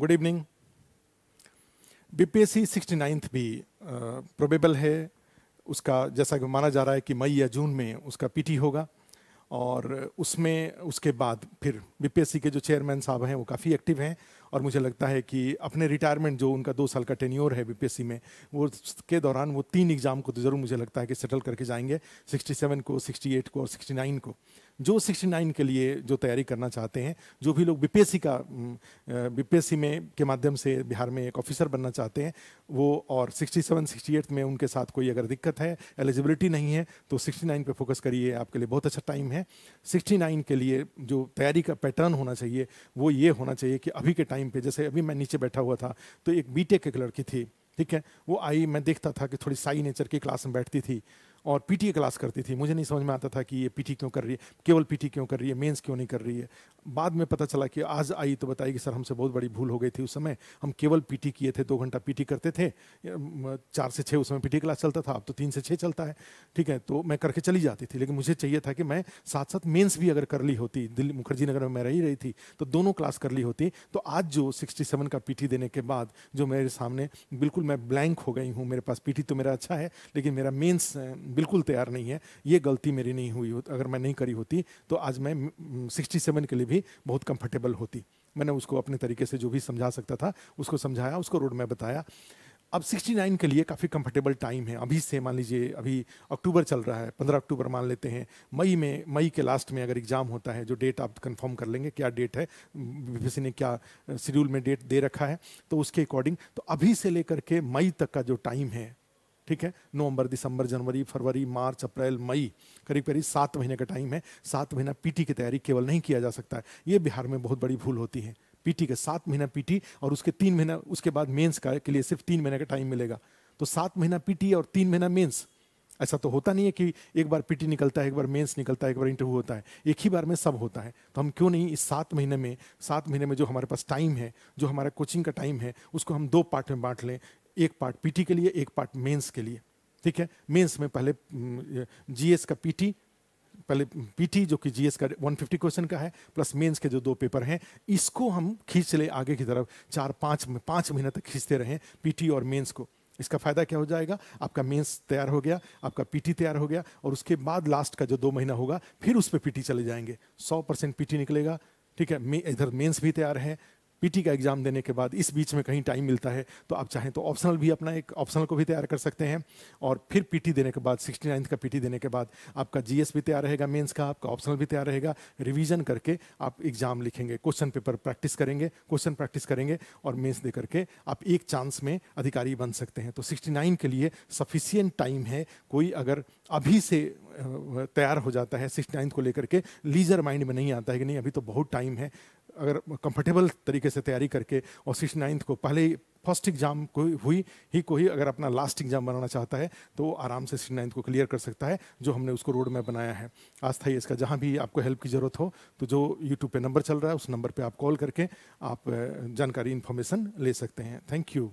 good evening BPSC ninth भी probable uh, है उसका जैसा कि माना जा रहा है कि मई या जून में उसका पीटी होगा और उसमें उसके बाद फिर बीपीएससी के जो चेयरमैन साहब हैं वो काफ़ी एक्टिव हैं और मुझे लगता है कि अपने रिटायरमेंट जो उनका दो साल का टेन्योर है बी में वो के दौरान वो तीन एग्ज़ाम को तो ज़रूर मुझे लगता है कि सेटल करके जाएंगे 67 को 68 को और 69 को जो 69 के लिए जो तैयारी करना चाहते हैं जो भी लोग बीपीएससी का बीपीएससी में के माध्यम से बिहार में एक ऑफिसर बनना चाहते हैं वो और 67 68 में उनके साथ कोई अगर दिक्कत है एलिजिबिलिटी नहीं है तो 69 पे फोकस करिए आपके लिए बहुत अच्छा टाइम है 69 के लिए जो तैयारी का पैटर्न होना चाहिए वो ये होना चाहिए कि अभी के टाइम टाइम पे जैसे अभी मैं नीचे बैठा हुआ था तो एक बीटेक एक लड़की थी ठीक है वो आई मैं देखता था कि थोड़ी साई नेचर की क्लास में बैठती थी और पीटीए क्लास करती थी मुझे नहीं समझ में आता था कि ये पीटी क्यों कर रही है केवल पीटी क्यों कर रही है मेंस क्यों नहीं कर रही है बाद में पता चला कि आज आई तो बताई कि सर हमसे बहुत बड़ी भूल हो गई थी उस समय हम केवल पीटी किए थे दो घंटा पीटी करते थे चार से छः उस समय पीटी क्लास चलता था अब तो तीन से छः चलता है ठीक है तो मैं करके चली जाती थी लेकिन मुझे चाहिए था कि मैं साथ साथ मेन्स भी अगर कर ली होती दिल्ली मुखर्जी नगर में मैं रही रही थी तो दोनों क्लास कर ली होती तो आज जो सिक्सटी का पीटी देने के बाद जो मेरे सामने बिल्कुल मैं ब्लैंक हो गई हूँ मेरे पास पीटी तो मेरा अच्छा है लेकिन मेरा मेन्स बिल्कुल तैयार नहीं है ये गलती मेरी नहीं हुई होती अगर मैं नहीं करी होती तो आज मैं सिक्सटी सेवन के लिए भी बहुत कंफर्टेबल होती मैंने उसको अपने तरीके से जो भी समझा सकता था उसको समझाया उसको रोड मैप बताया अब 69 के लिए काफ़ी कंफर्टेबल टाइम है अभी से मान लीजिए अभी अक्टूबर चल रहा है 15 अक्टूबर मान लेते हैं मई में मई के लास्ट में अगर एग्ज़ाम होता है जो डेट आप कंफर्म कर लेंगे क्या डेट है बी ने क्या शेड्यूल में डेट दे रखा है तो उसके अकॉर्डिंग तो अभी से लेकर के मई तक का जो टाइम है ठीक है नवंबर दिसंबर जनवरी फरवरी मार्च अप्रैल मई करीब करीब सात महीने का टाइम है सात महीना पीटी की तैयारी केवल नहीं किया जा सकता है ये बिहार में बहुत बड़ी भूल होती है पीटी के सात महीना पीटी और उसके तीन महीना उसके बाद मेंस का के लिए सिर्फ तीन महीने का टाइम मिलेगा तो सात महीना पीटी और तीन महीना मेंस ऐसा तो होता नहीं है कि एक बार पीटी निकलता है एक बार मेंस निकलता है एक बार इंटरव्यू होता है एक ही बार में सब होता है तो हम क्यों नहीं इस सात महीने में सात महीने में जो हमारे पास टाइम है जो हमारा कोचिंग का टाइम है उसको हम दो पार्ट में बांट लें एक पार्ट पीटी के लिए एक पार्ट मेंस के लिए ठीक है मेंस में पहले जीएस का पीटी पहले पीटी जो कि जीएस का 150 क्वेश्चन का है प्लस मेंस के जो दो पेपर हैं इसको हम खींच ले आगे की तरफ चार पाँच पाँच महीने तक खींचते रहें पीटी और मेंस को इसका फायदा क्या हो जाएगा आपका मेंस तैयार हो गया आपका पीटी तैयार हो गया और उसके बाद लास्ट का जो दो महीना होगा फिर उस पर पीटी चले जाएंगे सौ परसेंट निकलेगा ठीक है इधर मेंस भी तैयार है पीटी का एग्ज़ाम देने के बाद इस बीच में कहीं टाइम मिलता है तो आप चाहें तो ऑप्शनल भी अपना एक ऑप्शनल को भी तैयार कर सकते हैं और फिर पीटी देने के बाद सिक्सटी नाइन्थ का पीटी देने के बाद आपका जीएस भी तैयार रहेगा मेंस का आपका ऑप्शनल भी तैयार रहेगा रिवीजन करके आप एग्ज़ाम लिखेंगे क्वेश्चन पेपर प्रैक्टिस करेंगे क्वेश्चन प्रैक्टिस करेंगे और मेन्स दे करके आप एक चांस में अधिकारी बन सकते हैं तो सिक्सटी के लिए सफिशियंट टाइम है कोई अगर अभी से तैयार हो जाता है सिक्सटी को लेकर के लीजर माइंड में नहीं आता है कि नहीं अभी तो बहुत टाइम है अगर कंफर्टेबल तरीके से तैयारी करके और सिक्स नाइन्थ को पहले ही फर्स्ट एग्जाम को हुई ही को ही अगर अपना लास्ट एग्जाम बनाना चाहता है तो वो आराम से सिक्स नाइन्थ को क्लियर कर सकता है जो हमने उसको रोड मैप बनाया है आज था इसका जहाँ भी आपको हेल्प की ज़रूरत हो तो जो यूट्यूब पे नंबर चल रहा है उस नंबर पर आप कॉल करके आप जानकारी इन्फॉर्मेशन ले सकते हैं थैंक यू